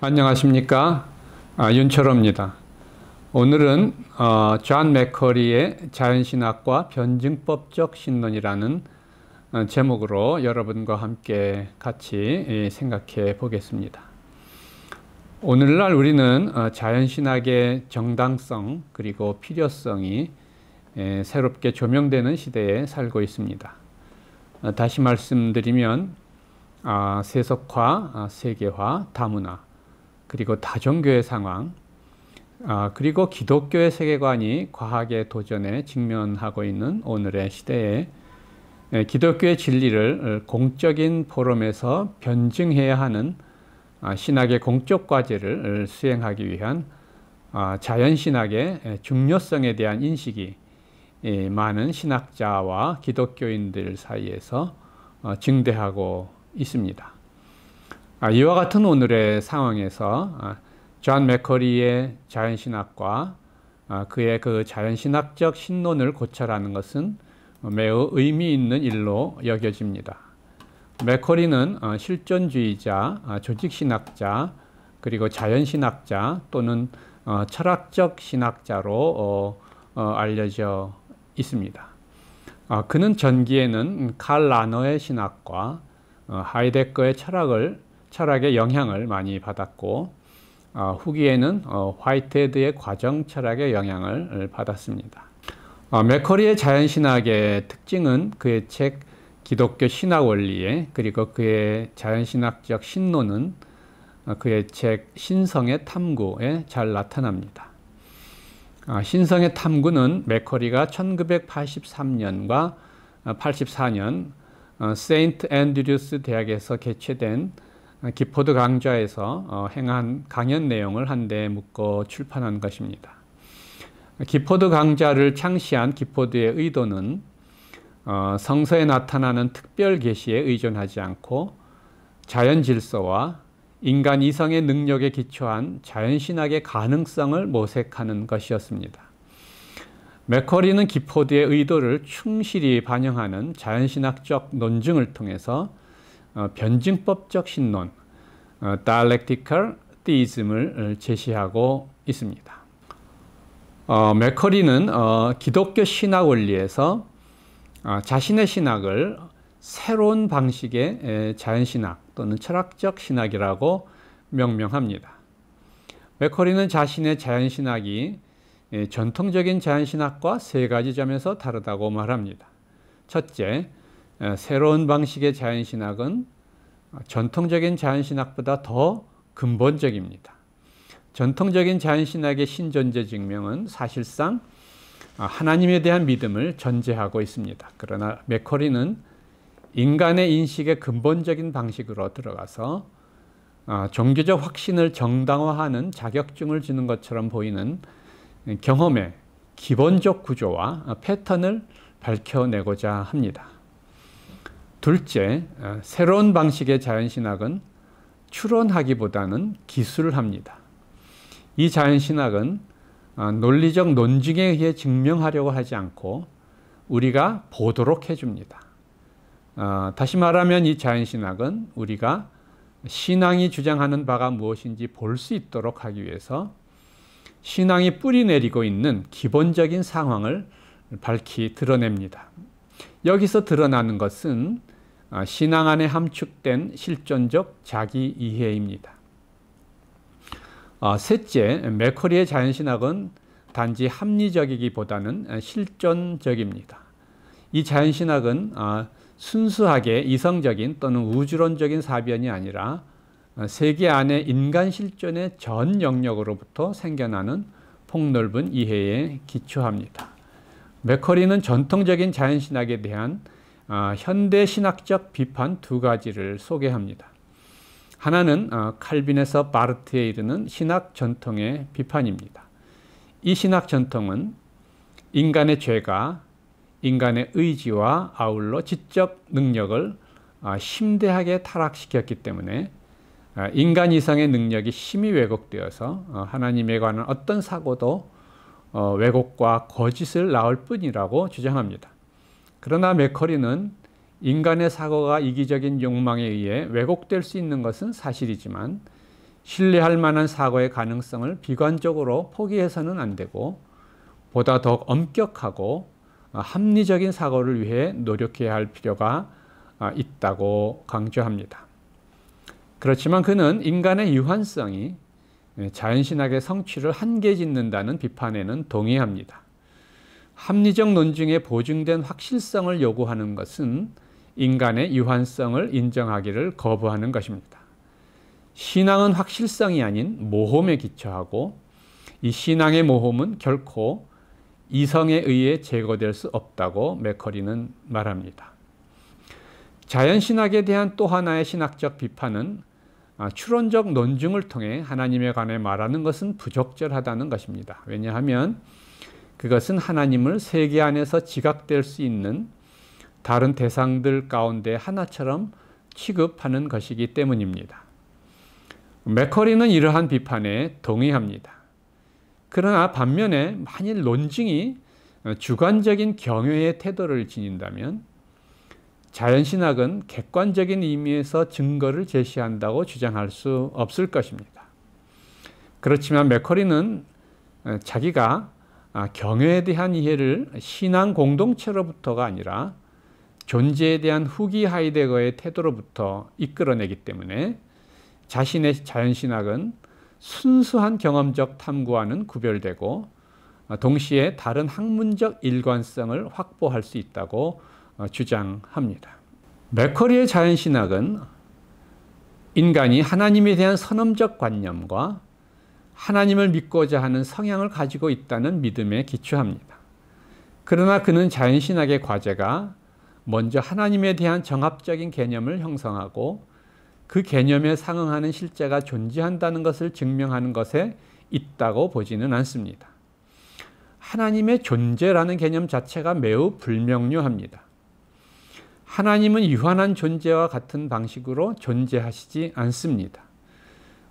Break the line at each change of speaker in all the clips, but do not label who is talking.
안녕하십니까 아, 윤철호입니다. 오늘은 어, 존 맥커리의 자연신학과 변증법적 신론이라는 어, 제목으로 여러분과 함께 같이 예, 생각해 보겠습니다. 오늘날 우리는 어, 자연신학의 정당성 그리고 필요성이 예, 새롭게 조명되는 시대에 살고 있습니다. 어, 다시 말씀드리면 아, 세속화, 아, 세계화, 다문화 그리고 다종교의 상황, 아, 그리고 기독교의 세계관이 과학의 도전에 직면하고 있는 오늘의 시대에 기독교의 진리를 어, 공적인 포럼에서 변증해야 하는 아, 신학의 공적 과제를 어, 수행하기 위한 아, 자연신학의 중요성에 대한 인식이 많은 신학자와 기독교인들 사이에서 어, 증대하고 있습니다. 아, 이와 같은 오늘의 상황에서 아, 존 맥커리의 자연신학과 아, 그의 그 자연신학적 신론을 고찰하는 것은 매우 의미 있는 일로 여겨집니다. 맥커리는 어, 실존주의자, 조직신학자, 그리고 자연신학자 또는 어, 철학적 신학자로 어, 알려져 있습니다. 그는 전기에는 칼 라너의 신학과 하이데거의 철학을 철학의 영향을 많이 받았고 어, 후기에는 어, 화이트헤드의 과정 철학의 영향을 받았습니다. 어, 맥커리의 자연신학의 특징은 그의 책 기독교 신학 원리에 그리고 그의 자연신학적 신론은 어, 그의 책 신성의 탐구에 잘 나타납니다. 어, 신성의 탐구는 맥커리가 1983년과 84년 어, 세인트 앤드류스 대학에서 개최된 기포드 강좌에서 어, 행한 강연 내용을 한데 묶어 출판한 것입니다. 기포드 강좌를 창시한 기포드의 의도는 어, 성서에 나타나는 특별 계시에 의존하지 않고 자연 질서와 인간 이성의 능력에 기초한 자연신학의 가능성을 모색하는 것이었습니다. 맥커리는 기포드의 의도를 충실히 반영하는 자연신학적 논증을 통해서 어, 변증법적 신론, 어, dialectical theism을 어, 제시하고 있습니다. 어, 맥커리는 어, 기독교 신학 원리에서 어, 자신의 신학을 새로운 방식의 자연신학 또는 철학적 신학이라고 명명합니다. 맥커리는 자신의 자연신학이 전통적인 자연신학과 세 가지 점에서 다르다고 말합니다. 첫째, 새로운 방식의 자연신학은 전통적인 자연신학보다 더 근본적입니다. 전통적인 자연신학의 신존재 증명은 사실상 아, 하나님에 대한 믿음을 전제하고 있습니다. 그러나 맥커리는 인간의 인식의 근본적인 방식으로 들어가서 아, 종교적 확신을 정당화하는 자격증을 주는 것처럼 보이는 경험의 기본적 구조와 패턴을 밝혀내고자 합니다. 둘째, 어, 새로운 방식의 자연신학은 추론하기보다는 기술합니다. 이 자연신학은 어, 논리적 논증에 의해 증명하려고 하지 않고 우리가 보도록 해줍니다. 어, 다시 말하면 이 자연신학은 우리가 신앙이 주장하는 바가 무엇인지 볼 수 있도록 하기 위해서 신앙이 뿌리 내리고 있는 기본적인 상황을 밝히 드러냅니다. 여기서 드러나는 것은 아, 신앙 안에 함축된 실존적 자기 이해입니다. 아, 셋째, 메커리의 자연신학은 단지 합리적이기보다는 실존적입니다. 이 자연신학은 아, 순수하게 이성적인 또는 우주론적인 사변이 아니라 세계 안에 인간 실존의 전 영역으로부터 생겨나는 폭넓은 이해에 기초합니다. 메커리는 전통적인 자연신학에 대한 어, 현대 신학적 비판 두 가지를 소개합니다. 하나는 어, 칼빈에서 바르트에 이르는 신학 전통의 비판입니다. 이 신학 전통은 인간의 죄가 인간의 의지와 아울러 지적 능력을 어, 심대하게 타락시켰기 때문에 어, 인간 이상의 능력이 심히 왜곡되어서 어, 하나님에 관한 어떤 사고도 왜곡과 거짓을 낳을 뿐이라고 주장합니다. 그러나 맥커리는 인간의 사고가 이기적인 욕망에 의해 왜곡될 수 있는 것은 사실이지만 신뢰할 만한 사고의 가능성을 비관적으로 포기해서는 안 되고 보다 더 엄격하고 합리적인 사고를 위해 노력해야 할 필요가 있다고 강조합니다. 그렇지만 그는 인간의 유한성이 자연신학의 성취를 한계 짓는다는 비판에는 동의합니다. 합리적 논증에 보증된 확실성을 요구하는 것은 인간의 유한성을 인정하기를 거부하는 것입니다. 신앙은 확실성이 아닌 모험에 기초하고 이 신앙의 모험은 결코 이성에 의해 제거될 수 없다고 맥커리는 말합니다. 자연신학에 대한 또 하나의 신학적 비판은 아, 추론적 논증을 통해 하나님에 관해 말하는 것은 부적절하다는 것입니다. 왜냐하면 그것은 하나님을 세계 안에서 지각될 수 있는 다른 대상들 가운데 하나처럼 취급하는 것이기 때문입니다. 맥커리는 이러한 비판에 동의합니다. 그러나 반면에 만일 논증이 주관적인 경외의 태도를 지닌다면 자연신학은 객관적인 의미에서 증거를 제시한다고 주장할 수 없을 것입니다. 그렇지만 맥커리는 자기가 아, 경외에 대한 이해를 신앙 공동체로부터가 아니라 존재에 대한 후기 하이데거의 태도로부터 이끌어내기 때문에 자신의 자연신학은 순수한 경험적 탐구와는 구별되고 아, 동시에 다른 학문적 일관성을 확보할 수 있다고 어, 주장합니다. 맥커리의 자연신학은 인간이 하나님에 대한 선험적 관념과 하나님을 믿고자 하는 성향을 가지고 있다는 믿음에 기초합니다. 그러나 그는 자연신학의 과제가 먼저 하나님에 대한 정합적인 개념을 형성하고 그 개념에 상응하는 실제가 존재한다는 것을 증명하는 것에 있다고 보지는 않습니다. 하나님의 존재라는 개념 자체가 매우 불명료합니다. 하나님은 유한한 존재와 같은 방식으로 존재하시지 않습니다.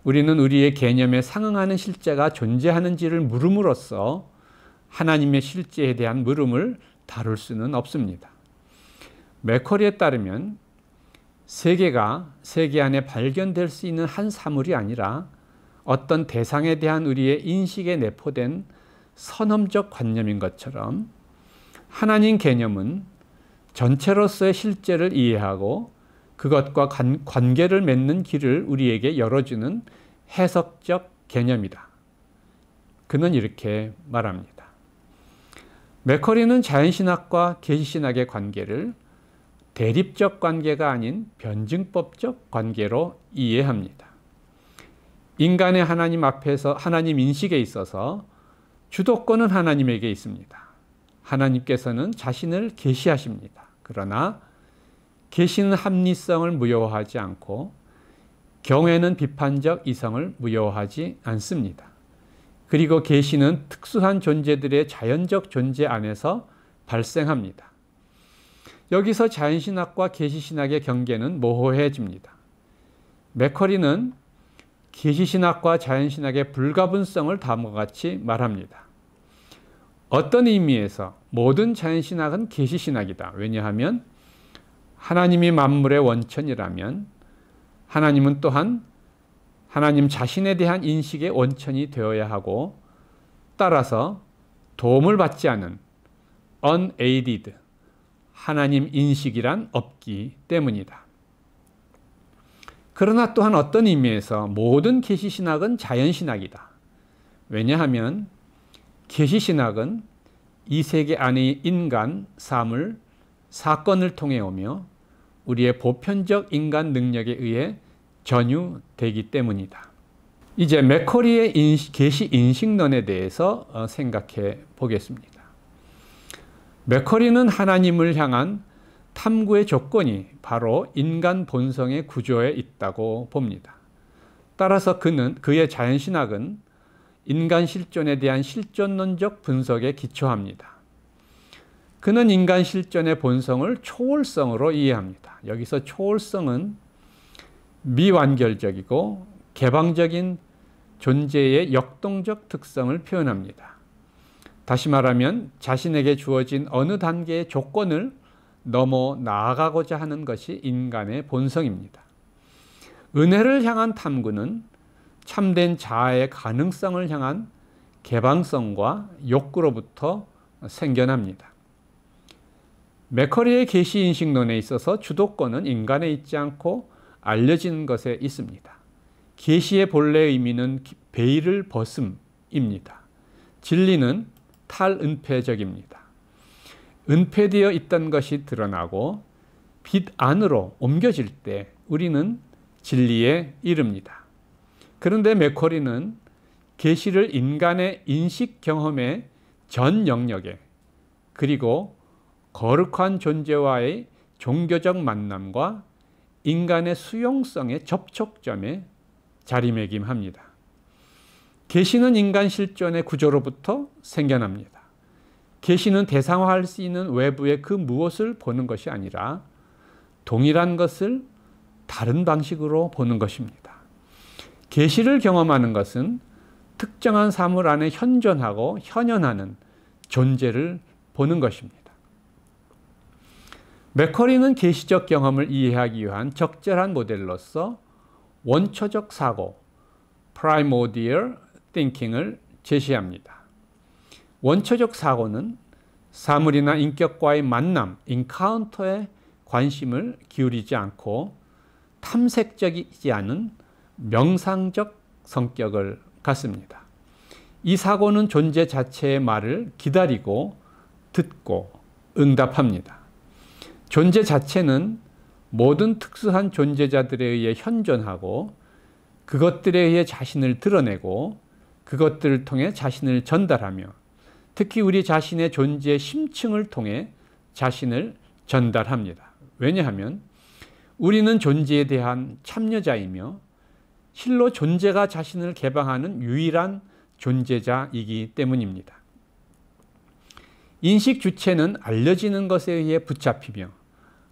우리는 우리의 개념에 상응하는 실제가 존재하는지를 물음으로써 하나님의 실제에 대한 물음을 다룰 수는 없습니다. 맥커리에 따르면 세계가 세계 안에 발견될 수 있는 한 사물이 아니라 어떤 대상에 대한 우리의 인식에 내포된 선험적 관념인 것처럼 하나님 개념은 전체로서의 실제를 이해하고 그것과 관, 관계를 맺는 길을 우리에게 열어주는 해석적 개념이다. 그는 이렇게 말합니다. 맥커리는 자연신학과 계시신학의 관계를 대립적 관계가 아닌 변증법적 관계로 이해합니다. 인간의 하나님 앞에서 하나님 인식에 있어서 주도권은 하나님에게 있습니다. 하나님께서는 자신을 계시하십니다. 그러나 계시는 합리성을 무효화하지 않고 경외는 비판적 이성을 무효화하지 않습니다. 그리고 계시는 특수한 존재들의 자연적 존재 안에서 발생합니다. 여기서 자연신학과 계시신학의 경계는 모호해집니다. 맥커리는 계시신학과 자연신학의 불가분성을 다음과 같이 말합니다. 어떤 의미에서 모든 자연신학은 계시신학이다. 왜냐하면 하나님이 만물의 원천이라면 하나님은 또한 하나님 자신에 대한 인식의 원천이 되어야 하고 따라서 도움을 받지 않은 unaided 하나님 인식이란 없기 때문이다. 그러나 또한 어떤 의미에서 모든 계시 신학은 자연 신학이다. 왜냐하면 계시 신학은 이 세계 안의 인간, 사물, 사건을 통해 오며 우리의 보편적 인간 능력에 의해 전유되기 때문이다. 이제 맥커리의 계시 인식, 인식론에 대해서 어, 생각해 보겠습니다. 맥커리는 하나님을 향한 탐구의 조건이 바로 인간 본성의 구조에 있다고 봅니다. 따라서 그는 그의 자연신학은 인간 실존에 대한 실존론적 분석에 기초합니다. 그는 인간 실존의 본성을 초월성으로 이해합니다. 여기서 초월성은 미완결적이고 개방적인 존재의 역동적 특성을 표현합니다. 다시 말하면 자신에게 주어진 어느 단계의 조건을 넘어 나아가고자 하는 것이 인간의 본성입니다. 은혜를 향한 탐구는 참된 자아의 가능성을 향한 개방성과 욕구로부터 생겨납니다. 맥커리의 계시 인식론에 있어서 주도권은 인간에 있지 않고 알려진 것에 있습니다. 계시의 본래 의미는 베일을 벗음입니다. 진리는 탈은폐적입니다. 은폐되어 있던 것이 드러나고 빛 안으로 옮겨질 때 우리는 진리에 이릅니다. 그런데 메코리는 계시를 인간의 인식 경험의 전 영역에 그리고 거룩한 존재와의 종교적 만남과 인간의 수용성의 접촉점에 자리매김합니다. 계시는 인간 실존의 구조로부터 생겨납니다. 계시는 대상화할 수 있는 외부의 그 무엇을 보는 것이 아니라 동일한 것을 다른 방식으로 보는 것입니다. 계시를 경험하는 것은 특정한 사물 안에 현존하고 현현하는 존재를 보는 것입니다. 맥커리는 계시적 경험을 이해하기 위한 적절한 모델로서 원초적 사고, primordial thinking을 제시합니다. 원초적 사고는 사물이나 인격과의 만남, 인카운터에 관심을 기울이지 않고 탐색적이지 않은 명상적 성격을 갖습니다. 이 사고는 존재 자체의 말을 기다리고 듣고 응답합니다. 존재 자체는 모든 특수한 존재자들에 의해 현존하고 그것들에 의해 자신을 드러내고 그것들을 통해 자신을 전달하며 특히 우리 자신의 존재의 심층을 통해 자신을 전달합니다. 왜냐하면 우리는 존재에 대한 참여자이며 실로 존재가 자신을 개방하는 유일한 존재자이기 때문입니다. 인식 주체는 알려지는 것에 의해 붙잡히며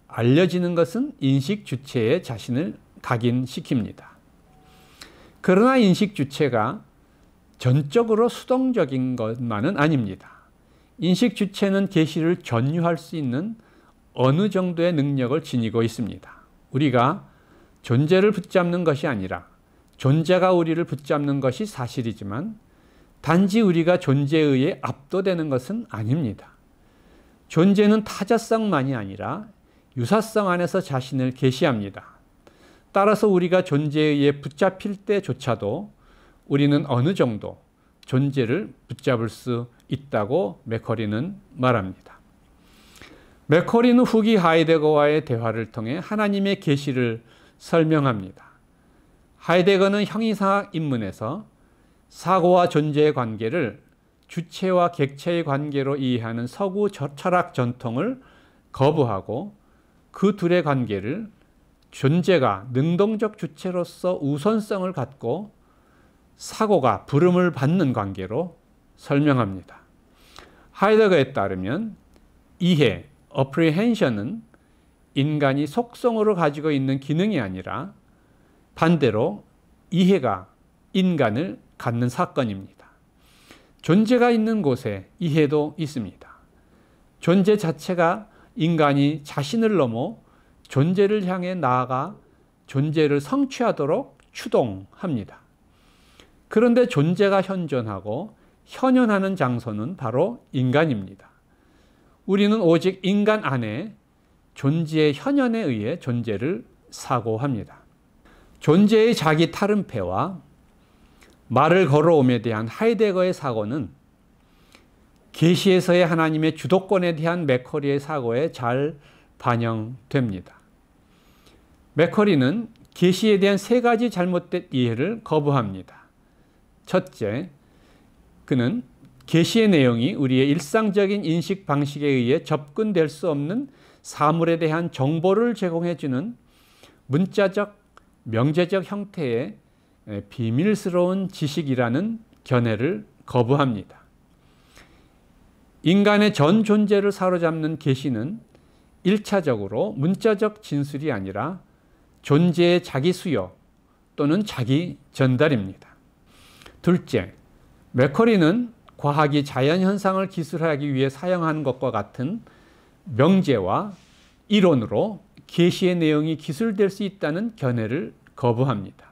알려지는 것은 인식 주체의 자신을 각인시킵니다. 그러나 인식 주체가 전적으로 수동적인 것만은 아닙니다. 인식 주체는 계시를 전유할 수 있는 어느 정도의 능력을 지니고 있습니다. 우리가 존재를 붙잡는 것이 아니라 존재가 우리를 붙잡는 것이 사실이지만 단지 우리가 존재에 의해 압도되는 것은 아닙니다. 존재는 타자성만이 아니라 유사성 안에서 자신을 계시합니다. 따라서 우리가 존재에 붙잡힐 때조차도 우리는 어느 정도 존재를 붙잡을 수 있다고 맥커리는 말합니다. 맥커리는 후기 하이데거와의 대화를 통해 하나님의 계시를 설명합니다. 하이데거는 형이사학 입문에서 사고와 존재의 관계를 주체와 객체의 관계로 이해하는 서구 철학 전통을 거부하고 그 둘의 관계를 존재가 능동적 주체로서 우선성을 갖고 사고가 부름을 받는 관계로 설명합니다. 하이더거에 따르면 이해, apprehension은 인간이 속성으로 가지고 있는 기능이 아니라 반대로 이해가 인간을 갖는 사건입니다. 존재가 있는 곳에 이해도 있습니다. 존재 자체가 인간이 자신을 넘어 존재를 향해 나아가 존재를 성취하도록 추동합니다. 그런데 존재가 현존하고 현현하는 장소는 바로 인간입니다. 우리는 오직 인간 안에 존재의 현현에 의해 존재를 사고합니다. 존재의 자기 탈은패와 말을 걸어옴에 대한 하이데거의 사고는 계시에서의 하나님의 주도권에 대한 맥커리의 사고에 잘 반영됩니다. 맥커리는 계시에 대한 세 가지 잘못된 이해를 거부합니다. 첫째, 그는 계시의 내용이 우리의 일상적인 인식 방식에 의해 접근될 수 없는 사물에 대한 정보를 제공해 주는 문자적 명제적 형태의 비밀스러운 지식이라는 견해를 거부합니다. 인간의 전 존재를 사로잡는 계시는 1차적으로 문자적 진술이 아니라 존재의 자기 수요 또는 자기 전달입니다. 둘째, 맥커리는 과학이 자연 현상을 기술하기 위해 사용하는 것과 같은 명제와 이론으로 계시의 내용이 기술될 수 있다는 견해를 거부합니다.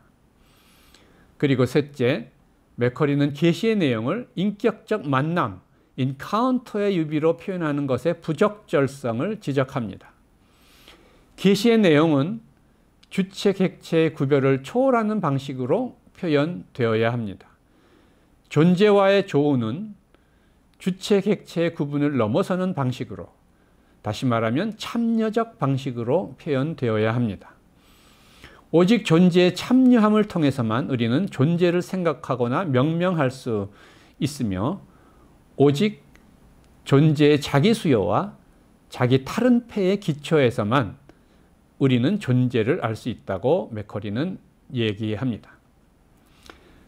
그리고 셋째, 맥커리는 계시의 내용을 인격적 만남, 인카운터의 유비로 표현하는 것의 부적절성을 지적합니다. 계시의 내용은 주체 객체의 구별을 초월하는 방식으로 표현되어야 합니다. 존재와의 조우는 주체 객체의 구분을 넘어서는 방식으로 다시 말하면 참여적 방식으로 표현되어야 합니다. 오직 존재의 참여함을 통해서만 우리는 존재를 생각하거나 명명할 수 있으며 오직 존재의 자기 수요와 자기 탈른폐의 기초에서만 우리는 존재를 알 수 있다고 맥커리는 얘기합니다.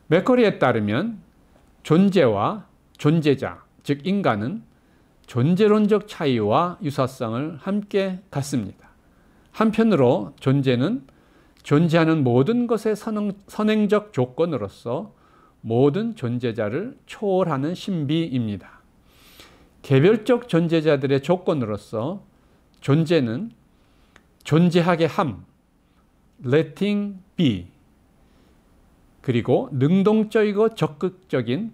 맥커리에 따르면 존재와 존재자, 즉 인간은 존재론적 차이와 유사성을 함께 갖습니다. 한편으로 존재는 존재하는 모든 것의 선행, 적 조건으로서 모든 존재자를 초월하는 신비입니다. 개별적 존재자들의 조건으로서 존재는 존재하게 함, letting be, 그리고 능동적이고 적극적인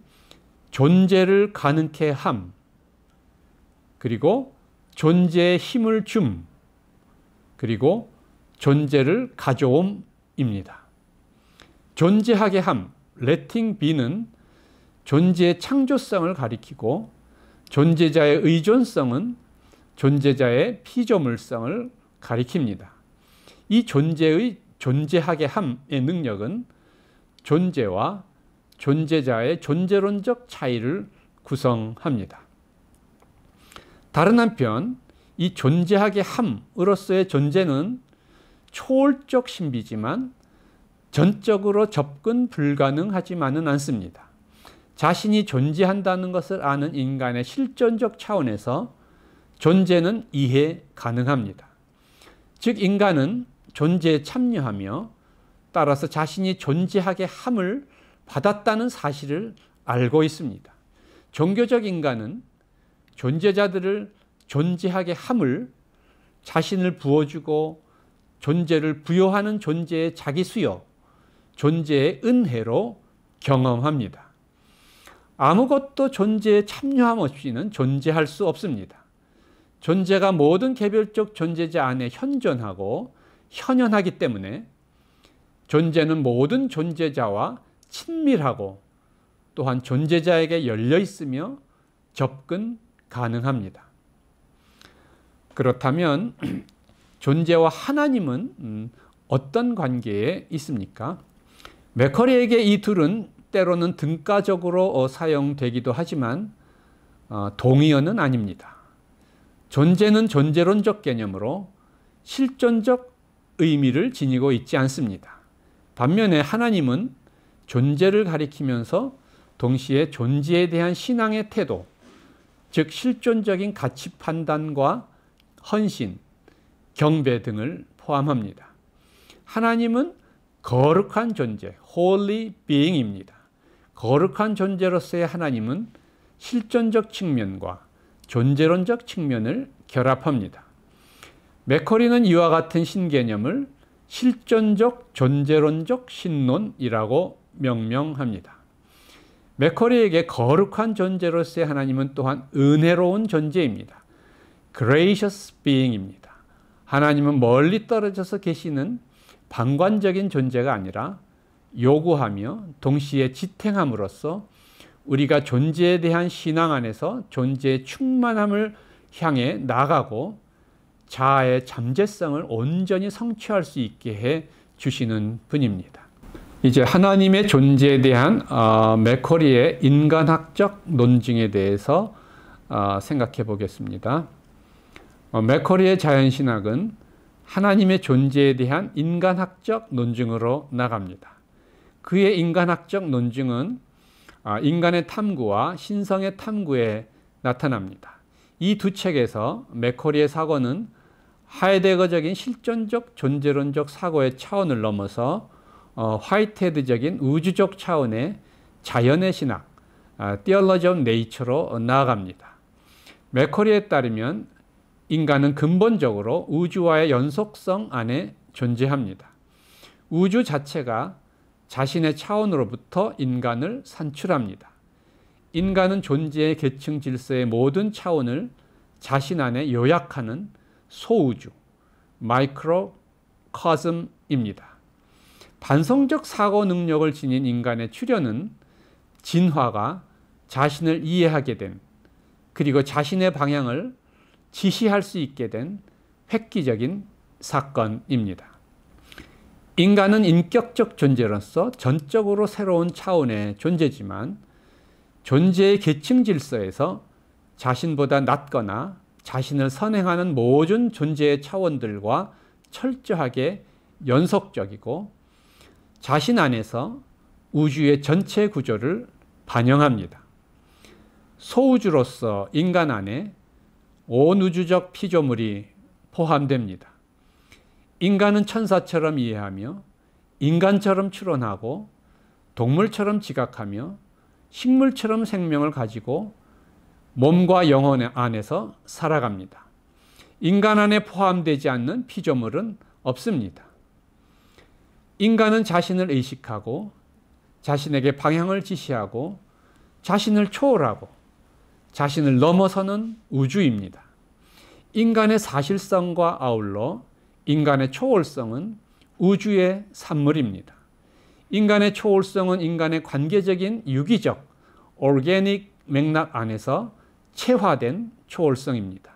존재를 가능케 함, 그리고 존재의 힘을 줌, 그리고 존재를 가져옴입니다. 존재하게 함, l e t 는 존재의 창조성을 가리키고 존재자의 의존성은 존재자의 피조물성을 가리킵니다. 이 존재의 존재하게 함의 능력은 존재와 존재자의 존재론적 차이를 구성합니다. 다른 한편 이 존재하게 함으로서의 존재는 초월적 신비지만 전적으로 접근 불가능하지만은 않습니다. 자신이 존재한다는 것을 아는 인간의 실존적 차원에서 존재는 이해 가능합니다. 즉, 인간은 존재에 참여하며 따라서 자신이 존재하게 함을 받았다는 사실을 알고 있습니다. 종교적 인간은 존재자들을 존재하게 함을 자신을 부어주고 존재를 부여하는 존재의 자기 수요, 존재의 은혜로 경험합니다. 아무것도 존재에 참여함 없이는 존재할 수 없습니다. 존재가 모든 개별적 존재자 안에 현존하고 현현하기 때문에 존재는 모든 존재자와 친밀하고 또한 존재자에게 열려 있으며 접근 가능합니다. 그렇다면 존재와 하나님은 음, 어떤 관계에 있습니까? 맥커리에게 이 둘은 때로는 등가적으로 어, 사용되기도 하지만 어, 동의어는 아닙니다. 존재는 존재론적 개념으로 실존적 의미를 지니고 있지 않습니다. 반면에 하나님은 존재를 가리키면서 동시에 존재에 대한 신앙의 태도, 즉 실존적인 가치 판단과 헌신, 경배 등을 포함합니다. 하나님은 거룩한 존재, holy being입니다. 거룩한 존재로서의 하나님은 실존적 측면과 존재론적 측면을 결합합니다. 맥커리는 이와 같은 신개념을 실존적 존재론적 신론이라고 명명합니다. 맥커리에게 거룩한 존재로서의 하나님은 또한 은혜로운 존재입니다. gracious being입니다. 하나님은 멀리 떨어져서 계시는 방관적인 존재가 아니라 요구하며 동시에 지탱함으로써 우리가 존재에 대한 신앙 안에서 존재의 충만함을 향해 나가고 자아의 잠재성을 온전히 성취할 수 있게 해 주시는 분입니다. 이제 하나님의 존재에 대한 어, 맥커리의 인간학적 논증에 대해서 어, 생각해 보겠습니다. 어, 맥커리의 자연신학은 하나님의 존재에 대한 인간학적 논증으로 나갑니다. 그의 인간학적 논증은 아, 인간의 탐구와 신성의 탐구에 나타납니다. 이 두 책에서 맥커리의 사고는 하이데거적인 실존적 존재론적 사고의 차원을 넘어서 어, 화이트헤드적인 우주적 차원의 자연의 신학, 띠얼러지 아, 네이처로 나아갑니다. 맥커리에 따르면 인간은 근본적으로 우주와의 연속성 안에 존재합니다. 우주 자체가 자신의 차원으로부터 인간을 산출합니다. 인간은 존재의 계층 질서의 모든 차원을 자신 안에 요약하는 소우주, 마이크로커즘입니다. 반성적 사고 능력을 지닌 인간의 출현은 진화가 자신을 이해하게 된, 그리고 자신의 방향을 지시할 수 있게 된 획기적인 사건입니다. 인간은 인격적 존재로서 전적으로 새로운 차원의 존재지만 존재의 계층 질서에서 자신보다 낮거나 자신을 선행하는 모든 존재의 차원들과 철저하게 연속적이고 자신 안에서 우주의 전체 구조를 반영합니다. 소우주로서 인간 안에 온 우주적 피조물이 포함됩니다. 인간은 천사처럼 이해하며 인간처럼 추론하고 동물처럼 지각하며 식물처럼 생명을 가지고 몸과 영혼 안에서 살아갑니다. 인간 안에 포함되지 않는 피조물은 없습니다. 인간은 자신을 의식하고 자신에게 방향을 지시하고 자신을 초월하고 자신을 넘어서는 우주입니다. 인간의 사실성과 아울러 인간의 초월성은 우주의 산물입니다. 인간의 초월성은 인간의 관계적인 유기적, 오르게닉 맥락 안에서 체화된 초월성입니다.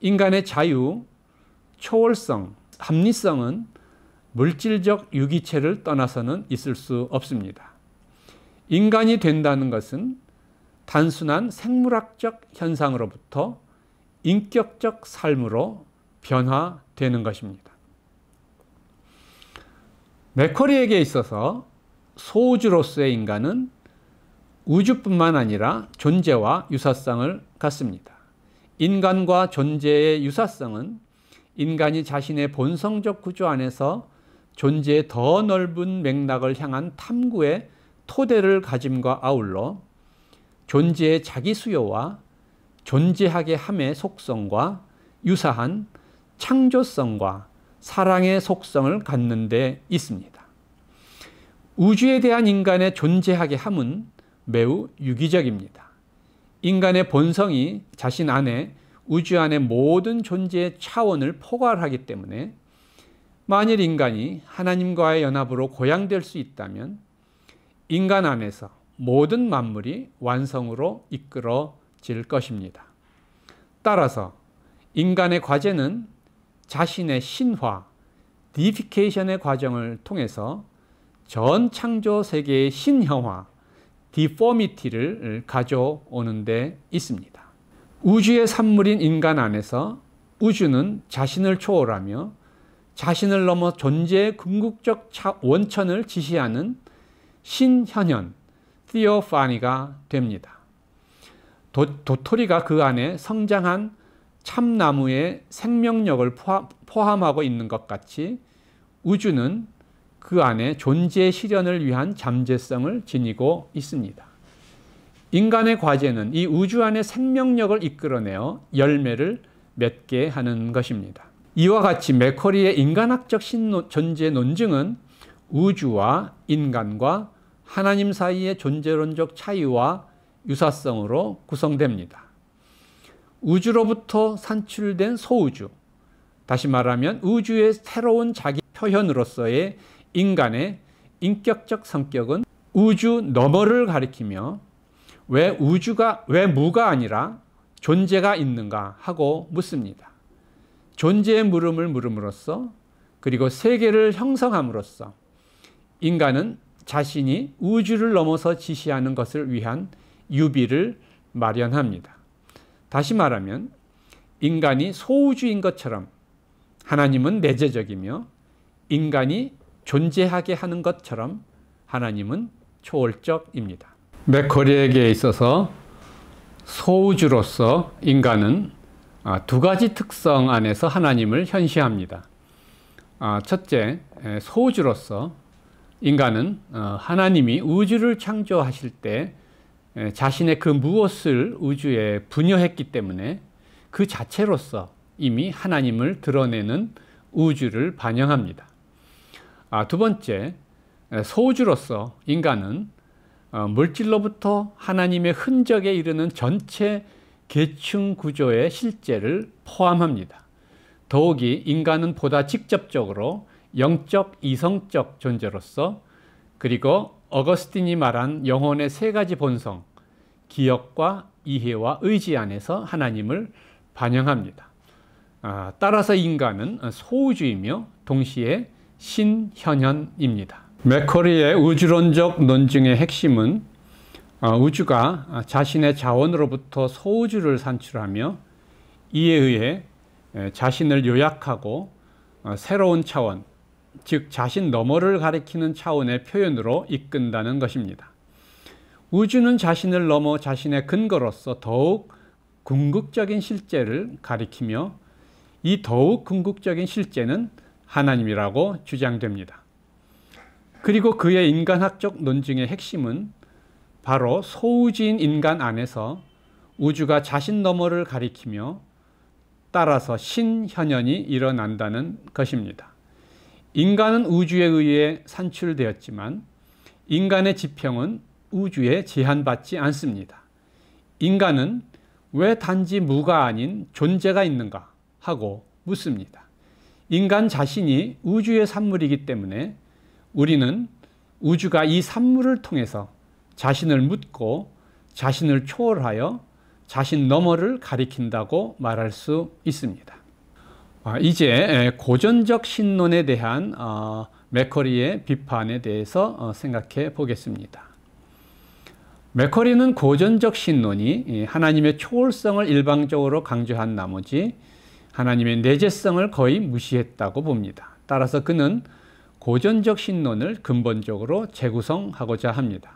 인간의 자유, 초월성, 합리성은 물질적 유기체를 떠나서는 있을 수 없습니다. 인간이 된다는 것은 단순한 생물학적 현상으로부터 인격적 삶으로 변화되는 것입니다. 맥커리에게 있어서 소우주로서의 인간은 우주뿐만 아니라 존재와 유사성을 갖습니다. 인간과 존재의 유사성은 인간이 자신의 본성적 구조 안에서 존재의 더 넓은 맥락을 향한 탐구의 토대를 가짐과 아울러 존재의 자기 수요와 존재하게 함의 속성과 유사한 창조성과 사랑의 속성을 갖는 데 있습니다. 우주에 대한 인간의 존재하게 함은 매우 유기적입니다. 인간의 본성이 자신 안에 우주 안의 모든 존재의 차원을 포괄하기 때문에 만일 인간이 하나님과의 연합으로 고양될 수 있다면 인간 안에서 모든 만물이 완성으로 이끌어질 것입니다. 따라서 인간의 과제는 자신의 신화, 디피케이션의 과정을 통해서 전 창조 세계의 신형화, 디포미티를 가져오는 데 있습니다. 우주의 산물인 인간 안에서 우주는 자신을 초월하며 자신을 넘어 존재의 궁극적 원천을 지시하는 신현현, 티오파니가 됩니다. 도, 도토리가 그 안에 성장한 참나무의 생명력을 포함하고 있는 것 같이 우주는 그 안에 존재 실현을 위한 잠재성을 지니고 있습니다. 인간의 과제는 이 우주 안의 생명력을 이끌어내어 열매를 맺게 하는 것입니다. 이와 같이 맥커리의 인간학적 신존재 논증은 우주와 인간과 하나님 사이의 존재론적 차이와 유사성으로 구성됩니다. 우주로부터 산출된 소우주, 다시 말하면 우주의 새로운 자기 표현으로서의 인간의 인격적 성격은 우주 너머를 가리키며 왜 우주가, 왜 무가 아니라 존재가 있는가 하고 묻습니다. 존재의 물음을 물음으로써 그리고 세계를 형성함으로써 인간은 자신이 우주를 넘어서 지시하는 것을 위한 유비를 마련합니다. 다시 말하면 인간이 소우주인 것처럼 하나님은 내재적이며 인간이 존재하게 하는 것처럼 하나님은 초월적입니다. 맥커리에게 있어서 소우주로서 인간은 아, 두 가지 특성 안에서 하나님을 현시합니다. 아, 첫째, 소우주로서 인간은 어, 하나님이 우주를 창조하실 때 자신의 그 무엇을 우주에 분여했기 때문에 그 자체로서 이미 하나님을 드러내는 우주를 반영합니다. 아, 두 번째, 소우주로서 인간은 어, 물질로부터 하나님의 흔적에 이르는 전체 계층 구조의 실제를 포함합니다. 더욱이 인간은 보다 직접적으로 영적, 이성적 존재로서 그리고 어거스틴이 말한 영혼의 세 가지 본성, 기억과 이해와 의지 안에서 하나님을 반영합니다. 아, 따라서 인간은 소우주이며 동시에 신현현입니다. 맥커리의 우주론적 논증의 핵심은 아, 우주가 자신의 자원으로부터 소우주를 산출하며 이에 의해 자신을 요약하고 어, 새로운 차원, 즉 자신 너머를 가리키는 차원의 표현으로 이끈다는 것입니다. 우주는 자신을 넘어 자신의 근거로서 더욱 궁극적인 실제를 가리키며 이 더욱 궁극적인 실제는 하나님이라고 주장됩니다. 그리고 그의 인간학적 논증의 핵심은 바로 소우주인 인간 안에서 우주가 자신 너머를 가리키며 따라서 신현현이 일어난다는 것입니다. 인간은 우주에 의해 산출되었지만 인간의 지평은 우주에 제한받지 않습니다. 인간은 왜 단지 무가 아닌 존재가 있는가 하고 묻습니다. 인간 자신이 우주의 산물이기 때문에 우리는 우주가 이 산물을 통해서 자신을 묻고 자신을 초월하여 자신 너머를 가리킨다고 말할 수 있습니다. 아, 이제 고전적 신론에 대한 어, 맥커리의 비판에 대해서 어, 생각해 보겠습니다. 맥커리는 고전적 신론이 하나님의 초월성을 일방적으로 강조한 나머지 하나님의 내재성을 거의 무시했다고 봅니다. 따라서 그는 고전적 신론을 근본적으로 재구성하고자 합니다.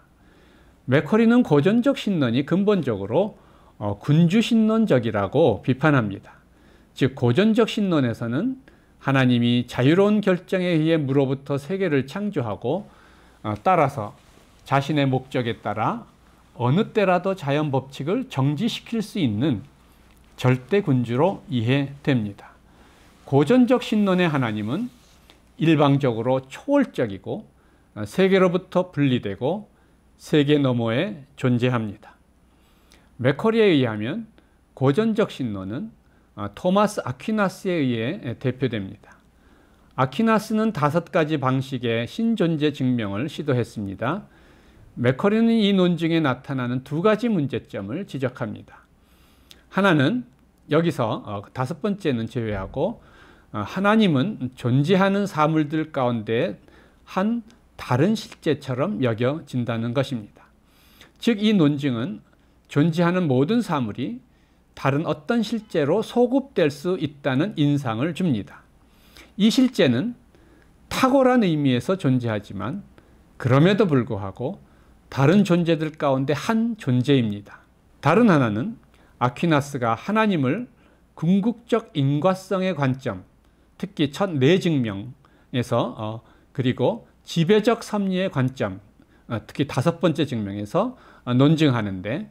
맥커리는 고전적 신론이 근본적으로 어, 군주신론적이라고 비판합니다. 즉 고전적 신론에서는 하나님이 자유로운 결정에 의해 물로부터 세계를 창조하고 어, 따라서 자신의 목적에 따라 어느 때라도 자연 법칙을 정지시킬 수 있는 절대 군주로 이해됩니다. 고전적 신론의 하나님은 일방적으로 초월적이고 어, 세계로부터 분리되고 세계 너머에 존재합니다. 맥커리에 의하면 고전적 신론은 아, 토마스 아퀴나스에 의해 예, 대표됩니다. 아퀴나스는 다섯 가지 방식의 신존재 증명을 시도했습니다. 맥커리는 이 논증에 나타나는 두 가지 문제점을 지적합니다. 하나는 여기서 어, 다섯 번째는 제외하고 어, 하나님은 존재하는 사물들 가운데 한 다른 실제처럼 여겨진다는 것입니다. 즉 이 논증은 존재하는 모든 사물이 다른 어떤 실제로 소급될 수 있다는 인상을 줍니다. 이 실제는 탁월한 의미에서 존재하지만 그럼에도 불구하고 다른 존재들 가운데 한 존재입니다. 다른 하나는 아퀴나스가 하나님을 궁극적 인과성의 관점, 특히 첫 내증명에서 어, 그리고 지배적 섭리의 관점, 어, 특히 다섯 번째 증명에서 어, 논증하는데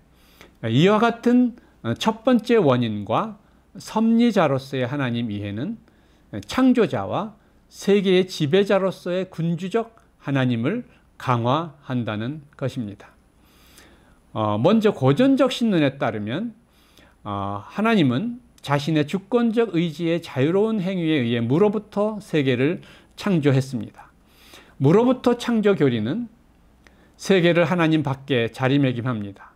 이와 같은 어, 첫 번째 원인과 섭리자로서의 하나님 이해는 창조자와 세계의 지배자로서의 군주적 하나님을 강화한다는 것입니다. 어, 먼저 고전적 신론에 따르면 어, 하나님은 자신의 주권적 의지의 자유로운 행위에 의해 무로부터 세계를 창조했습니다. 무로부터 창조 교리는 세계를 하나님 밖에 자리매김합니다.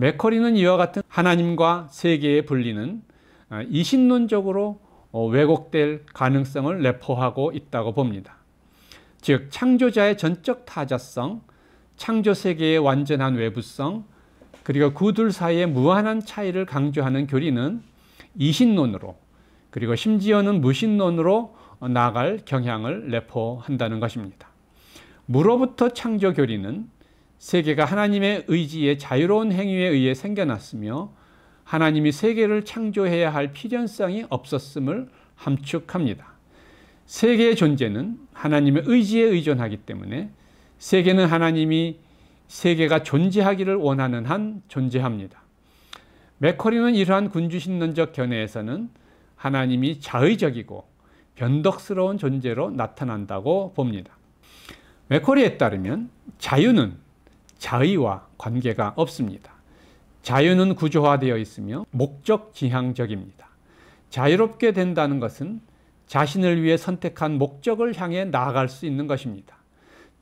맥커리는 이와 같은 하나님과 세계의 분리는 어, 이신론적으로 어, 왜곡될 가능성을 내포하고 있다고 봅니다. 즉, 창조자의 전적 타자성, 창조 세계의 완전한 외부성, 그리고 그둘 사이의 무한한 차이를 강조하는 교리는 이신론으로, 그리고 심지어는 무신론으로 어, 나갈 경향을 내포한다는 것입니다. 무로부터 창조 교리는 세계가 하나님의 의지의 자유로운 행위에 의해 생겨났으며 하나님이 세계를 창조해야 할 필연성이 없었음을 함축합니다. 세계의 존재는 하나님의 의지에 의존하기 때문에 세계는 하나님이 세계가 존재하기를 원하는 한 존재합니다. 맥커리는 이러한 군주신론적 견해에서는 하나님이 자의적이고 변덕스러운 존재로 나타난다고 봅니다. 맥커리에 따르면 자유는 자의와 관계가 없습니다. 자유는 구조화되어 있으며 목적 지향적입니다. 자유롭게 된다는 것은 자신을 위해 선택한 목적을 향해 나아갈 수 있는 것입니다.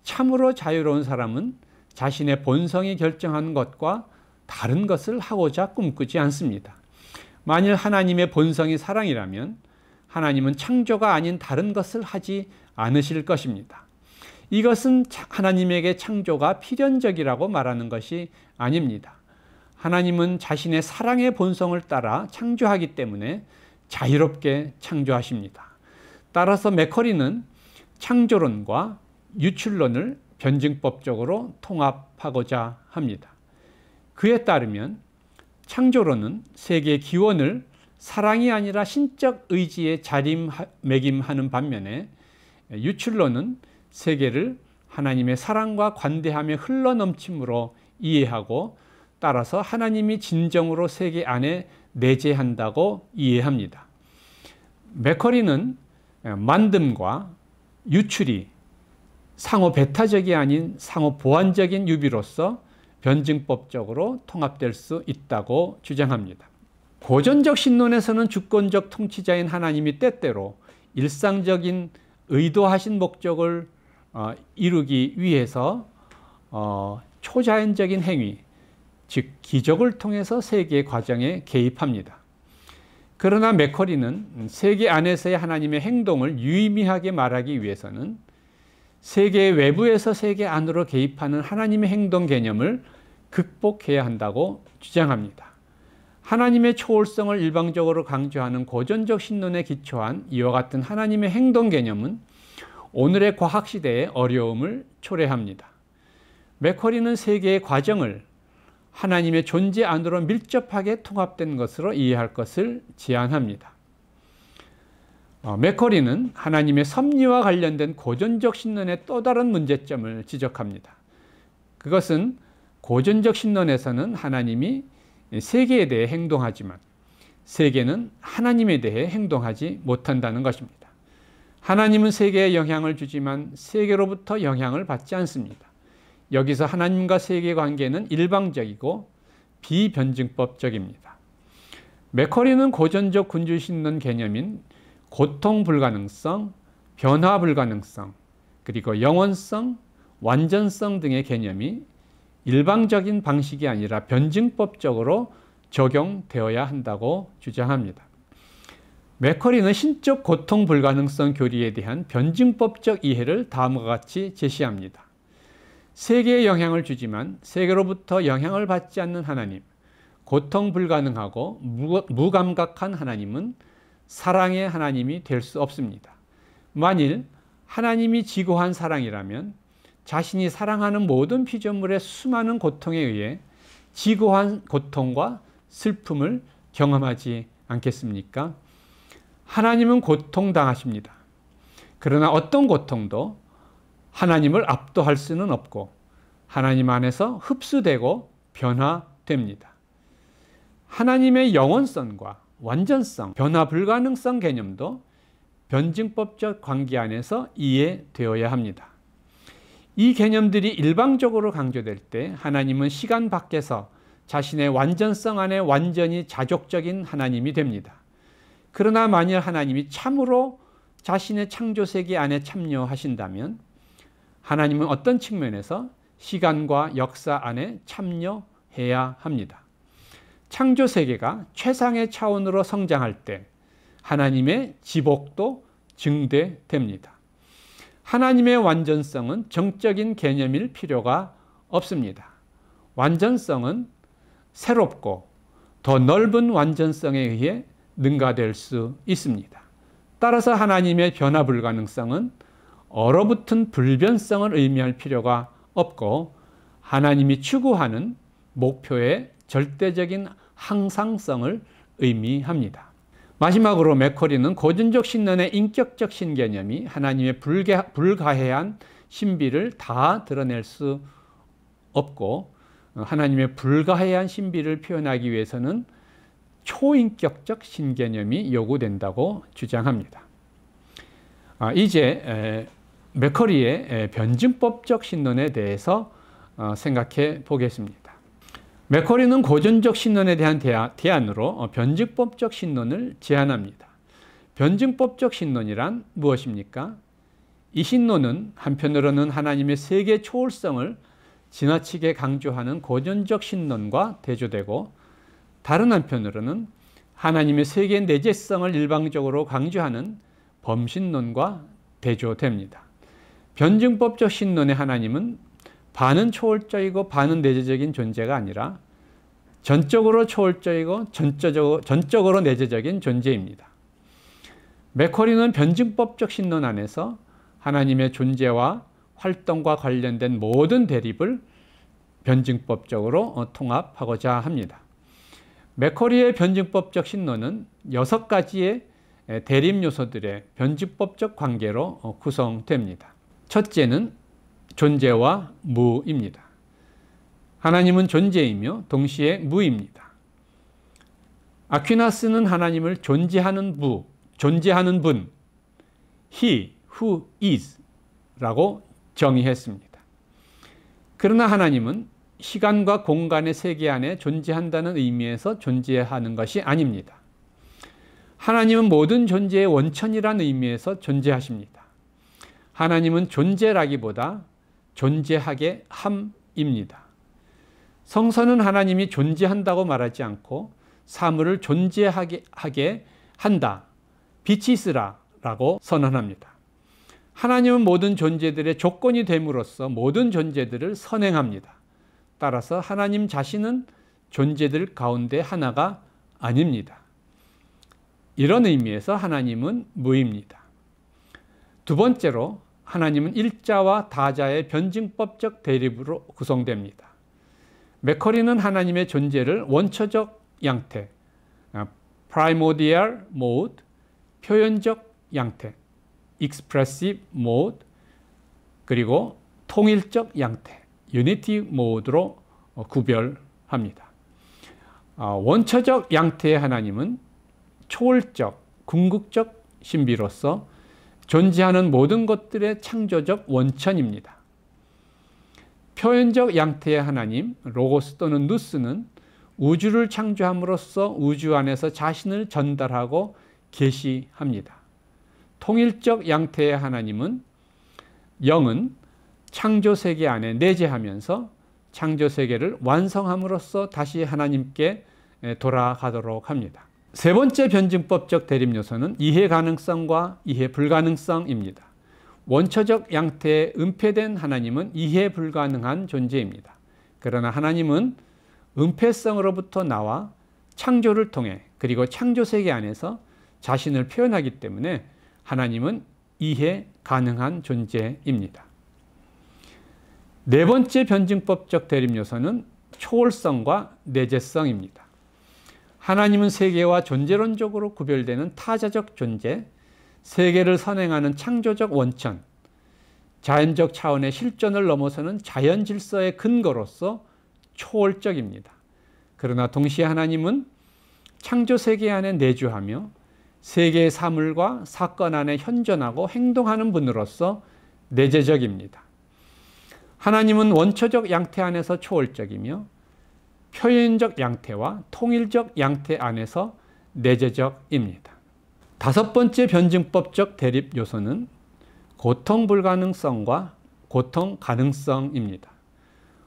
참으로 자유로운 사람은 자신의 본성이 결정한 것과 다른 것을 하고자 꿈꾸지 않습니다. 만일 하나님의 본성이 사랑이라면 하나님은 창조가 아닌 다른 것을 하지 않으실 것입니다. 이것은 하나님에게 창조가 필연적이라고 말하는 것이 아닙니다. 하나님은 자신의 사랑의 본성을 따라 창조하기 때문에 자유롭게 창조하십니다. 따라서 맥커리는 창조론과 유출론을 변증법적으로 통합하고자 합니다. 그에 따르면 창조론은 세계의 기원을 사랑이 아니라 신적 의지에 자리매김하는 반면에 유출론은 세계를 하나님의 사랑과 관대함에 흘러넘침으로 이해하고 따라서 하나님이 진정으로 세계 안에 내재한다고 이해합니다. 맥커리는 만듦과 유출이 상호 배타적이 아닌 상호 보완적인 유비로서 변증법적으로 통합될 수 있다고 주장합니다. 고전적 신론에서는 주권적 통치자인 하나님이 때때로 일상적인 의도하신 목적을 어, 이루기 위해서 어, 초자연적인 행위, 즉 기적을 통해서 세계 과정에 개입합니다. 그러나 메커리는 세계 안에서의 하나님의 행동을 유의미하게 말하기 위해서는 세계 외부에서 세계 안으로 개입하는 하나님의 행동 개념을 극복해야 한다고 주장합니다. 하나님의 초월성을 일방적으로 강조하는 고전적 신론에 기초한 이와 같은 하나님의 행동 개념은 오늘의 과학 시대의 어려움을 초래합니다. 맥커리는 세계의 과정을 하나님의 존재 안으로 밀접하게 통합된 것으로 이해할 것을 제안합니다. 어, 맥커리는 하나님의 섭리와 관련된 고전적 신론의 또 다른 문제점을 지적합니다. 그것은 고전적 신론에서는 하나님이 세계에 대해 행동하지만 세계는 하나님에 대해 행동하지 못한다는 것입니다. 하나님은 세계에 영향을 주지만 세계로부터 영향을 받지 않습니다. 여기서 하나님과 세계 관계는 일방적이고 비변증법적입니다. 맥커리는 고전적 군주신론 개념인 고통 불가능성, 변화 불가능성, 그리고 영원성, 완전성 등의 개념이 일방적인 방식이 아니라 변증법적으로 적용되어야 한다고 주장합니다. 맥커리는 신적 고통 불가능성 교리에 대한 변증법적 이해를 다음과 같이 제시합니다. 세계에 영향을 주지만 세계로부터 영향을 받지 않는 하나님, 고통 불가능하고 무감각한 하나님은 사랑의 하나님이 될 수 없습니다. 만일 하나님이 지고한 사랑이라면 자신이 사랑하는 모든 피조물의 수많은 고통에 의해 지고한 고통과 슬픔을 경험하지 않겠습니까? 하나님은 고통당하십니다. 그러나 어떤 고통도 하나님을 압도할 수는 없고 하나님 안에서 흡수되고 변화됩니다. 하나님의 영원성과 완전성, 변화 불가능성 개념도 변증법적 관계 안에서 이해되어야 합니다. 이 개념들이 일방적으로 강조될 때 하나님은 시간 밖에서 자신의 완전성 안에 완전히 자족적인 하나님이 됩니다. 그러나 만일 하나님이 참으로 자신의 창조 세계 안에 참여하신다면 하나님은 어떤 측면에서 시간과 역사 안에 참여해야 합니다. 창조 세계가 최상의 차원으로 성장할 때 하나님의 지복도 증대됩니다. 하나님의 완전성은 정적인 개념일 필요가 없습니다. 완전성은 새롭고 더 넓은 완전성에 의해 능가될 수 있습니다. 따라서 하나님의 변화 불가능성은 얼어붙은 불변성을 의미할 필요가 없고 하나님이 추구하는 목표의 절대적인 항상성을 의미합니다. 마지막으로 맥커리는 고전적 신론의 인격적 신개념이 하나님의 불가, 불가해한 신비를 다 드러낼 수 없고 어, 하나님의 불가해한 신비를 표현하기 위해서는 초인격적 신개념이 요구된다고 주장합니다. 아, 이제 에, 맥커리의 에, 변증법적 신론에 대해서 어, 생각해 보겠습니다. 맥커리는 고전적 신론에 대한 대안, 으로 어, 변증법적 신론을 제안합니다. 변증법적 신론이란 무엇입니까? 이 신론은 한편으로는 하나님의 세계 초월성을 지나치게 강조하는 고전적 신론과 대조되고 다른 한편으로는 하나님의 세계 내재성을 일방적으로 강조하는 범신론과 대조됩니다. 변증법적 신론의 하나님은 반은 초월적이고 반은 내재적인 존재가 아니라 전적으로 초월적이고 전적으로, 전적으로 내재적인 존재입니다. 맥커리는 변증법적 신론 안에서 하나님의 존재와 활동과 관련된 모든 대립을 변증법적으로 어, 통합하고자 합니다. 맥커리의 변증법적 신론은 여섯 가지의 대립 요소들의 변증법적 관계로 어, 구성됩니다. 첫째는 존재와 무입니다. 하나님은 존재이며 동시에 무입니다. 아퀴나스는 하나님을 존재하는 부, 존재하는 분, he, who is 라고 정의했습니다. 그러나 하나님은 시간과 공간의 세계 안에 존재한다는 의미에서 존재하는 것이 아닙니다. 하나님은 모든 존재의 원천이라는 의미에서 존재하십니다. 하나님은 존재라기보다 존재하게 함입니다. 성서는 하나님이 존재한다고 말하지 않고 사물을 존재하게 한다. 빛이 있으라 라고 선언합니다. 하나님은 모든 존재들의 조건이 됨으로써 모든 존재들을 선행합니다. 따라서 하나님 자신은 존재들 가운데 하나가 아닙니다. 이런 의미에서 하나님은 무입니다. 두 번째로 하나님은 일자와 다자의 변증법적 대립으로 구성됩니다. 맥커리는 하나님의 존재를 원초적 양태, 아, primordial mode, 표현적 양태, expressive mode, 그리고 통일적 양태, 유니티 모드로 어, 구별합니다. 아, 원초적 양태의 하나님은 초월적, 궁극적 신비로서 존재하는 모든 것들의 창조적 원천입니다. 표현적 양태의 하나님, 로고스 또는 누스는 우주를 창조함으로써 우주 안에서 자신을 전달하고 계시합니다. 통일적 양태의 하나님은 영은 창조 세계 안에 내재하면서 창조 세계를 완성함으로써 다시 하나님께 돌아가도록 합니다. 세 번째 변증법적 대립 요소는 이해 가능성과 이해 불가능성입니다. 원초적 양태에 은폐된 하나님은 이해 불가능한 존재입니다. 그러나 하나님은 은폐성으로부터 나와 창조를 통해 그리고 창조 세계 안에서 자신을 표현하기 때문에 하나님은 이해 가능한 존재입니다. 네 번째 변증법적 대립 요소는 초월성과 내재성입니다. 하나님은 세계와 존재론적으로 구별되는 타자적 존재, 세계를 선행하는 창조적 원천, 자연적 차원의 실존을 넘어서는 자연 질서의 근거로서 초월적입니다. 그러나 동시에 하나님은 창조 세계 안에 내주하며 세계의 사물과 사건 안에 현존하고 행동하는 분으로서 내재적입니다. 하나님은 원초적 양태 안에서 초월적이며 표현적 양태와 통일적 양태 안에서 내재적입니다. 다섯 번째 변증법적 대립 요소는 고통 불가능성과 고통 가능성입니다.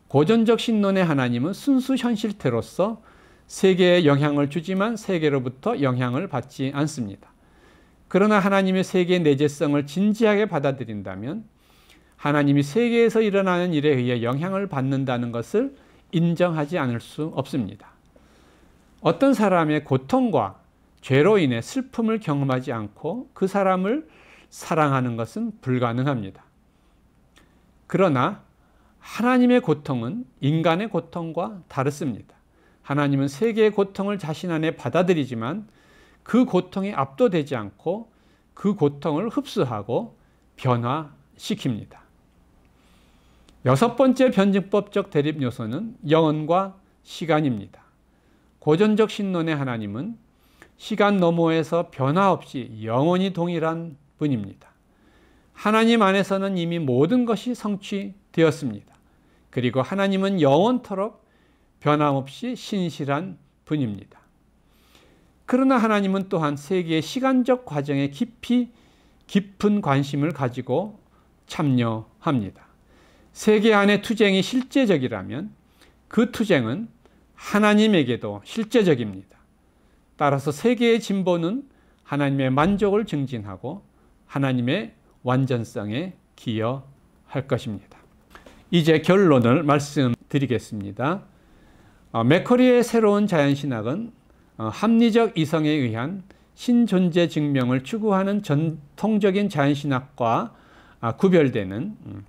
고전적 신론의 하나님은 순수 현실태로서 세계에 영향을 주지만 세계로부터 영향을 받지 않습니다. 그러나 하나님의 세계 내재성을 진지하게 받아들인다면 하나님이 세계에서 일어나는 일에 의해 영향을 받는다는 것을 인정하지 않을 수 없습니다. 어떤 사람의 고통과 죄로 인해 슬픔을 경험하지 않고 그 사람을 사랑하는 것은 불가능합니다. 그러나 하나님의 고통은 인간의 고통과 다릅니다. 하나님은 세계의 고통을 자신 안에 받아들이지만 그 고통에 압도되지 않고 그 고통을 흡수하고 변화시킵니다. 여섯 번째 변증법적 대립 요소는 영혼과 시간입니다. 고전적 신론의 하나님은 시간 너머에서 변화 없이 영원히 동일한 분입니다. 하나님 안에서는 이미 모든 것이 성취되었습니다. 그리고 하나님은 영원토록 변함없이 신실한 분입니다. 그러나 하나님은 또한 세계의 시간적 과정에 깊이 깊은 관심을 가지고 참여합니다. 세계 안의 투쟁이 실제적이라면 그 투쟁은 하나님에게도 실제적입니다. 따라서 세계의 진보는 하나님의 만족을 증진하고 하나님의 완전성에 기여할 것입니다. 이제 결론을 말씀드리겠습니다. 어, 맥커리의 새로운 자연신학은 어, 합리적 이성에 의한 신존재 증명을 추구하는 전통적인 자연신학과 아, 구별되는 음,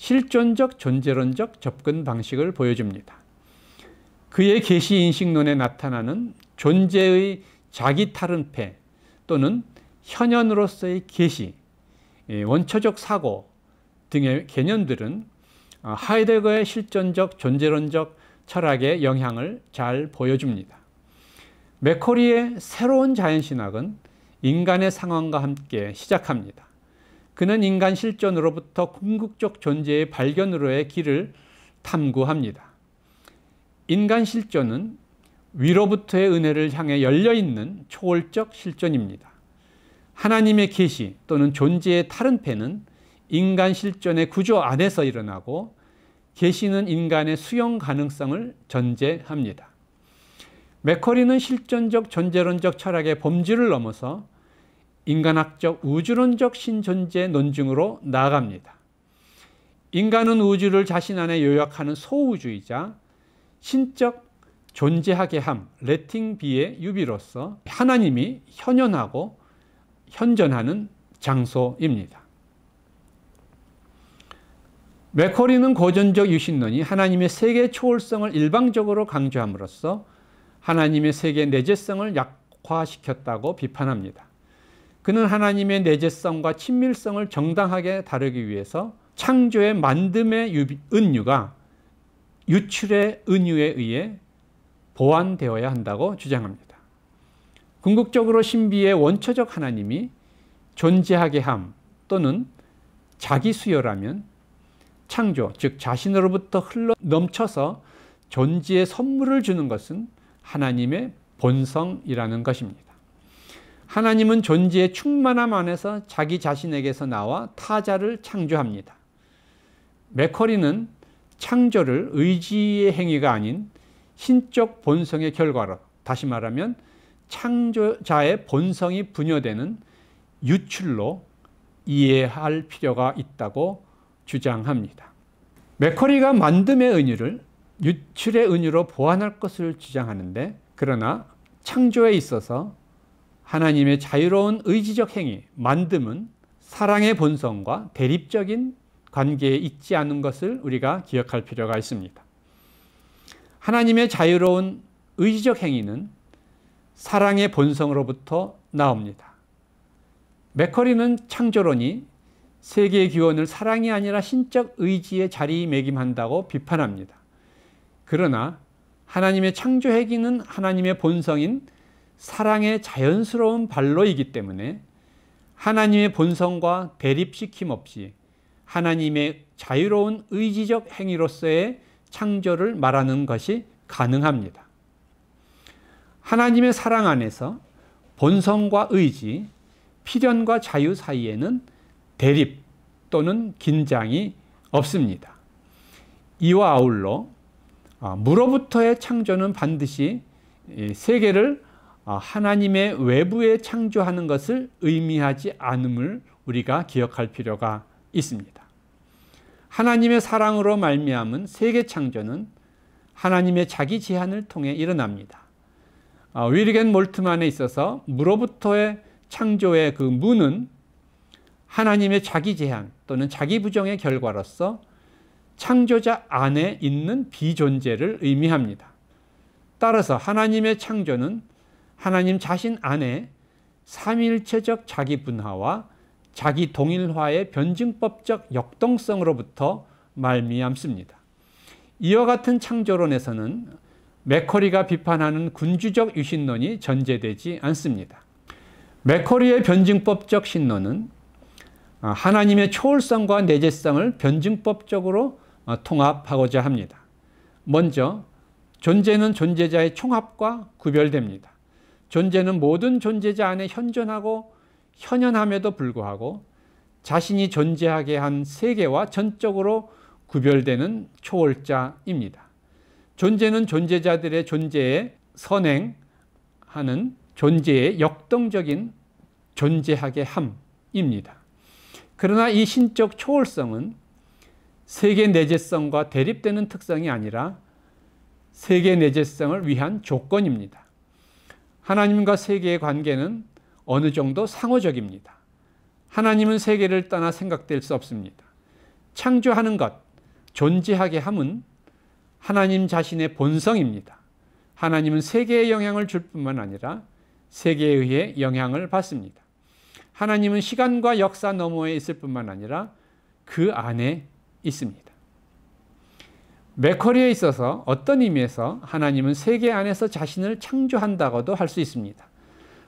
실존적 존재론적 접근 방식을 보여줍니다. 그의 개시인식론에 나타나는 존재의 자기 탈은폐 또는 현현으로서의 개시, 예, 원초적 사고 등의 개념들은 어, 하이데거의 실존적 존재론적 철학의 영향을 잘 보여줍니다. 맥코리의 새로운 자연신학은 인간의 상황과 함께 시작합니다. 그는 인간 실존으로부터 궁극적 존재의 발견으로의 길을 탐구합니다. 인간 실존은 위로부터의 은혜를 향해 열려 있는 초월적 실존입니다. 하나님의 계시 또는 존재의 다른 패는 인간 실존의 구조 안에서 일어나고 계시는 인간의 수용 가능성을 전제합니다. 맥커리는 실존적 존재론적 철학의 범주를 넘어서 인간학적 우주론적 신존재 논증으로 나아갑니다. 인간은 우주를 자신 안에 요약하는 소우주이자 신적 존재하게 함, 레팅 비의 유비로서 하나님이 현현하고 현전하는 장소입니다. 메커리는 고전적 유신론이 하나님의 세계 초월성을 일방적으로 강조함으로써 하나님의 세계 내재성을 약화시켰다고 비판합니다. 그는 하나님의 내재성과 친밀성을 정당하게 다루기 위해서 창조의 만듦의 은유가 유출의 은유에 의해 보완되어야 한다고 주장합니다. 궁극적으로 신비의 원초적 하나님이 존재하게 함 또는 자기 수요라면 창조, 즉 자신으로부터 흘러 넘쳐서 존재의 선물을 주는 것은 하나님의 본성이라는 것입니다. 하나님은 존재의 충만함 안에서 자기 자신에게서 나와 타자를 창조합니다. 맥커리는 창조를 의지의 행위가 아닌 신적 본성의 결과로 다시 말하면 창조자의 본성이 분여되는 유출로 이해할 필요가 있다고 주장합니다. 맥커리가 만듦의 은유를 유출의 은유로 보완할 것을 주장하는데 그러나 창조에 있어서 하나님의 자유로운 의지적 행위, 만듦은 사랑의 본성과 대립적인 관계에 있지 않은 것을 우리가 기억할 필요가 있습니다. 하나님의 자유로운 의지적 행위는 사랑의 본성으로부터 나옵니다. 맥커리는 창조론이 세계의 기원을 사랑이 아니라 신적 의지에 자리매김한다고 비판합니다. 그러나 하나님의 창조 행위는 하나님의 본성인 사랑의 자연스러운 발로이기 때문에 하나님의 본성과 대립시킴 없이 하나님의 자유로운 의지적 행위로서의 창조를 말하는 것이 가능합니다. 하나님의 사랑 안에서 본성과 의지, 필연과 자유 사이에는 대립 또는 긴장이 없습니다. 이와 아울러 물로부터의 아, 창조는 반드시 세계를 어, 하나님의 외부에 창조하는 것을 의미하지 않음을 우리가 기억할 필요가 있습니다. 하나님의 사랑으로 말미암은 세계 창조는 하나님의 자기 제한을 통해 일어납니다. 위르겐 어, 몰트만에 있어서 무로부터의 창조의 그 무는 하나님의 자기 제한 또는 자기 부정의 결과로서 창조자 안에 있는 비존재를 의미합니다. 따라서 하나님의 창조는 하나님 자신 안에 삼일체적 자기 분화와 자기 동일화의 변증법적 역동성으로부터 말미암습니다. 이와 같은 창조론에서는 맥커리가 비판하는 군주적 유신론이 전제되지 않습니다. 맥커리의 변증법적 신론은 하나님의 초월성과 내재성을 변증법적으로 통합하고자 합니다. 먼저 존재는 존재자의 총합과 구별됩니다. 존재는 모든 존재자 안에 현존하고 현현함에도 불구하고 자신이 존재하게 한 세계와 전적으로 구별되는 초월자입니다. 존재는 존재자들의 존재에 선행하는 존재의 역동적인 존재하게 함입니다. 그러나 이 신적 초월성은 세계 내재성과 대립되는 특성이 아니라 세계 내재성을 위한 조건입니다. 하나님과 세계의 관계는 어느 정도 상호적입니다. 하나님은 세계를 떠나 생각될 수 없습니다. 창조하는 것, 존재하게 함은 하나님 자신의 본성입니다. 하나님은 세계에 영향을 줄 뿐만 아니라 세계에 의해 영향을 받습니다. 하나님은 시간과 역사 너머에 있을 뿐만 아니라 그 안에 있습니다. 메커리에 있어서 어떤 의미에서 하나님은 세계 안에서 자신을 창조한다고도 할 수 있습니다.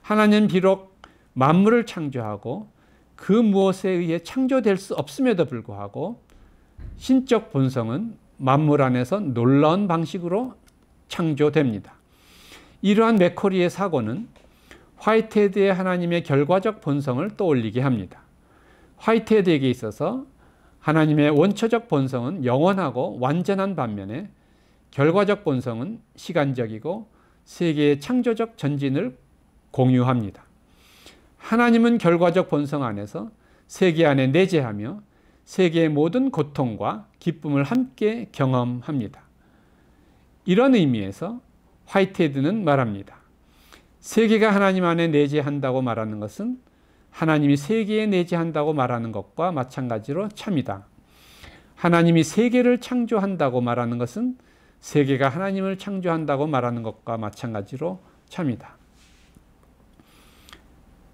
하나님 비록 만물을 창조하고 그 무엇에 의해 창조될 수 없음에도 불구하고 신적 본성은 만물 안에서 놀라운 방식으로 창조됩니다. 이러한 맥코리의 사고는 화이트헤드의 하나님의 결과적 본성을 떠올리게 합니다. 화이트헤드에게 있어서 하나님의 원초적 본성은 영원하고 완전한 반면에 결과적 본성은 시간적이고 세계의 창조적 전진을 공유합니다. 하나님은 결과적 본성 안에서 세계 안에 내재하며 세계의 모든 고통과 기쁨을 함께 경험합니다. 이런 의미에서 화이트헤드는 말합니다. 세계가 하나님 안에 내재한다고 말하는 것은 하나님이 세계에 내재한다고 말하는 것과 마찬가지로 참이다. 하나님이 세계를 창조한다고 말하는 것은 세계가 하나님을 창조한다고 말하는 것과 마찬가지로 참이다.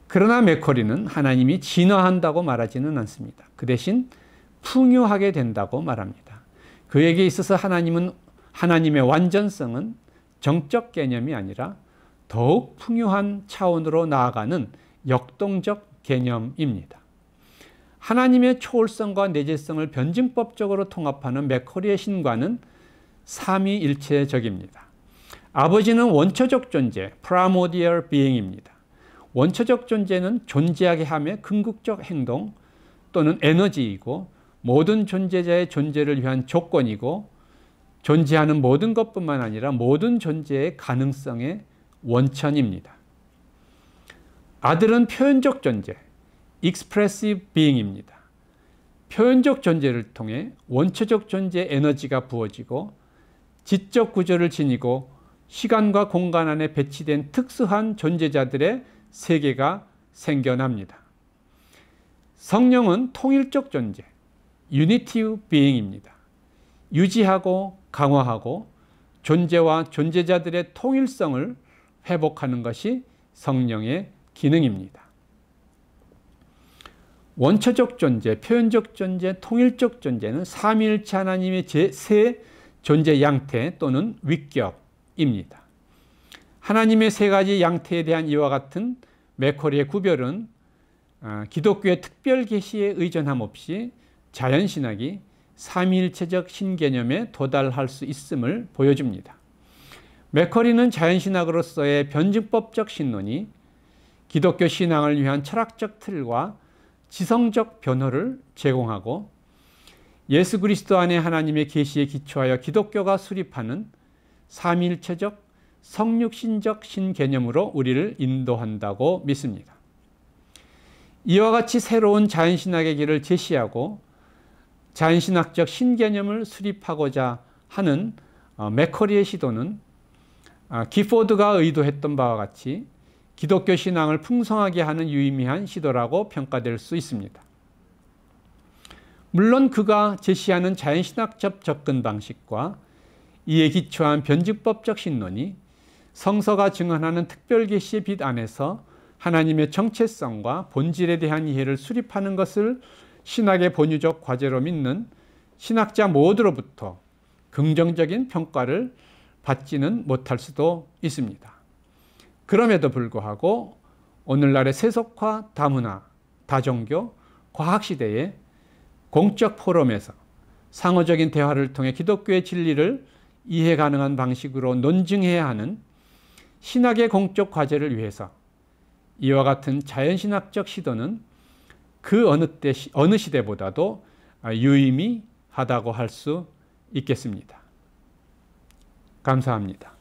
그러나 맥커리는 하나님이 진화한다고 말하지는 않습니다. 그 대신 풍요하게 된다고 말합니다. 그에게 있어서 하나님은 하나님의 완전성은 정적 개념이 아니라 더욱 풍요한 차원으로 나아가는 역동적 개념입니다. 하나님의 초월성과 내재성을 변증법적으로 통합하는 맥커리의 신관은 삼위일체적입니다. 아버지는 원초적 존재, primordial being입니다. 원초적 존재는 존재하게 함의 궁극적 행동 또는 에너지이고 모든 존재자의 존재를 위한 조건이고 존재하는 모든 것뿐만 아니라 모든 존재의 가능성의 원천입니다. 아들은 표현적 존재, expressive being입니다. 표현적 존재를 통해 원초적 존재 에너지가 부어지고 지적 구조를 지니고 시간과 공간 안에 배치된 특수한 존재자들의 세계가 생겨납니다. 성령은 통일적 존재, u n i t i being입니다. 유지하고 강화하고 존재와 존재자들의 통일성을 회복하는 것이 성령의 기능입니다. 원초적 존재, 표현적 존재, 통일적 존재는 삼일체 하나님의 제3 존재 양태 또는 위격입니다. 하나님의 세 가지 양태에 대한 이와 같은 메코리의 구별은 아, 기독교의 특별 개시에 의존함 없이 자연신학이 삼일체적 신개념에 도달할 수 있음을 보여줍니다. 맥커리는 자연신학으로서의 변증법적 신론이 기독교 신앙을 위한 철학적 틀과 지성적 변호를 제공하고 예수 그리스도 안에 하나님의 계시에 기초하여 기독교가 수립하는 삼일체적 성육신적 신개념으로 우리를 인도한다고 믿습니다. 이와 같이 새로운 자연신학의 길을 제시하고 자연신학적 신개념을 수립하고자 하는 메커리의 어, 시도는 아, 기포드가 의도했던 바와 같이 기독교 신앙을 풍성하게 하는 유의미한 시도라고 평가될 수 있습니다. 물론 그가 제시하는 자연신학적 접근 방식과 이에 기초한 변증법적 신론이 성서가 증언하는 특별계시의 빛 안에서 하나님의 정체성과 본질에 대한 이해를 수립하는 것을 신학의 본유적 과제로 믿는 신학자 모두로부터 긍정적인 평가를 받지는 못할 수도 있습니다. 그럼에도 불구하고 오늘날의 세속화, 다문화, 다종교, 과학시대의 공적 포럼에서 상호적인 대화를 통해 기독교의 진리를 이해 가능한 방식으로 논증해야 하는 신학의 공적 과제를 위해서 이와 같은 자연신학적 시도는 그 어느 때, 어느 시대보다도 유의미하다고 할 수 있겠습니다. 감사합니다.